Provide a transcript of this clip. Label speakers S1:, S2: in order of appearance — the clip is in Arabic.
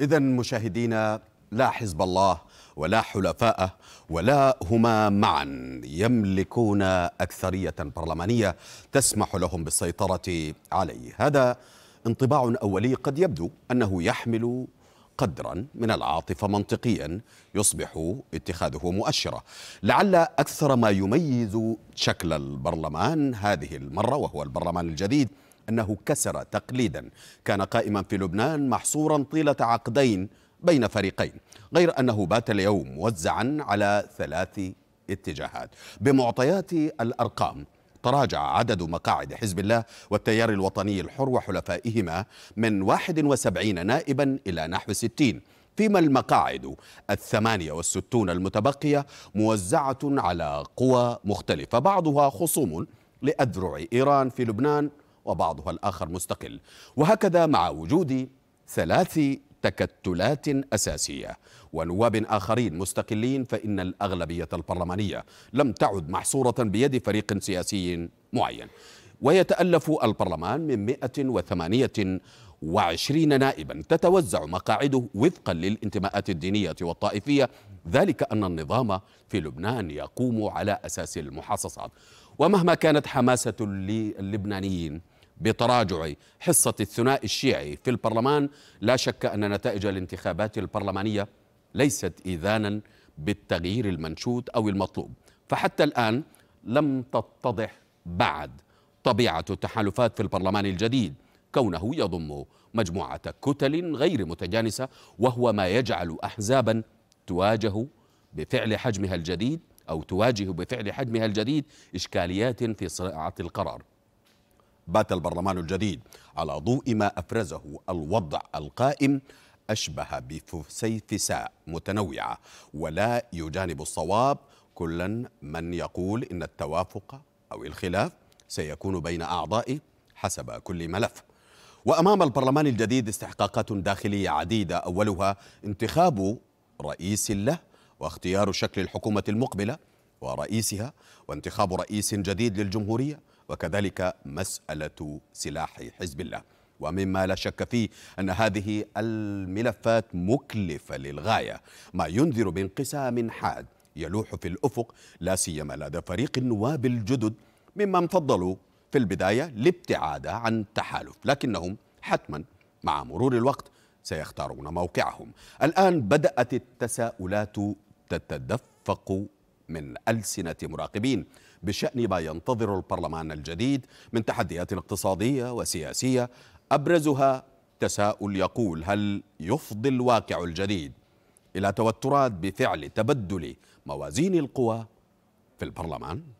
S1: إذا مشاهدينا لا حزب الله ولا حلفاءه ولا هما معا يملكون أكثرية برلمانية تسمح لهم بالسيطرة عليه هذا انطباع أولي قد يبدو أنه يحمل قدرا من العاطفة منطقيا يصبح اتخاذه مؤشرة لعل أكثر ما يميز شكل البرلمان هذه المرة وهو البرلمان الجديد أنه كسر تقليدا كان قائما في لبنان محصورا طيلة عقدين بين فريقين غير أنه بات اليوم موزعا على ثلاث اتجاهات بمعطيات الأرقام تراجع عدد مقاعد حزب الله والتيار الوطني الحر وحلفائهما من 71 نائبا إلى نحو 60 فيما المقاعد الثمانية والستون المتبقية موزعة على قوى مختلفة بعضها خصوم لأذرع إيران في لبنان وبعضها الآخر مستقل وهكذا مع وجود ثلاث تكتلات أساسية ونواب آخرين مستقلين فإن الأغلبية البرلمانية لم تعد محصورة بيد فريق سياسي معين ويتألف البرلمان من 128 نائبا تتوزع مقاعده وفقا للانتماءات الدينية والطائفية ذلك أن النظام في لبنان يقوم على أساس المحاصصات ومهما كانت حماسة اللبنانيين بتراجع حصة الثنائي الشيعي في البرلمان لا شك أن نتائج الانتخابات البرلمانية ليست إذانا بالتغيير المنشود أو المطلوب فحتى الآن لم تتضح بعد طبيعة التحالفات في البرلمان الجديد كونه يضم مجموعة كتل غير متجانسة وهو ما يجعل أحزابا تواجه بفعل حجمها الجديد أو تواجه بفعل حجمها الجديد إشكاليات في صناعة القرار بات البرلمان الجديد على ضوء ما أفرزه الوضع القائم أشبه بفسيفساء متنوعة ولا يجانب الصواب كلا من يقول إن التوافق أو الخلاف سيكون بين أعضائه حسب كل ملف وأمام البرلمان الجديد استحقاقات داخلية عديدة أولها انتخاب رئيس له واختيار شكل الحكومة المقبلة ورئيسها وانتخاب رئيس جديد للجمهورية وكذلك مسألة سلاح حزب الله ومما لا شك فيه أن هذه الملفات مكلفة للغاية ما ينذر بانقسام حاد يلوح في الأفق لا سيما لدى فريق النواب الجدد ممن فضلوا في البداية الابتعاد عن تحالف لكنهم حتما مع مرور الوقت سيختارون موقعهم الآن بدأت التساؤلات تتدفق من ألسنة مراقبين بشأن ما ينتظر البرلمان الجديد من تحديات اقتصادية وسياسية أبرزها تساؤل يقول هل يفضي الواقع الجديد إلى توترات بفعل تبدل موازين القوى في البرلمان؟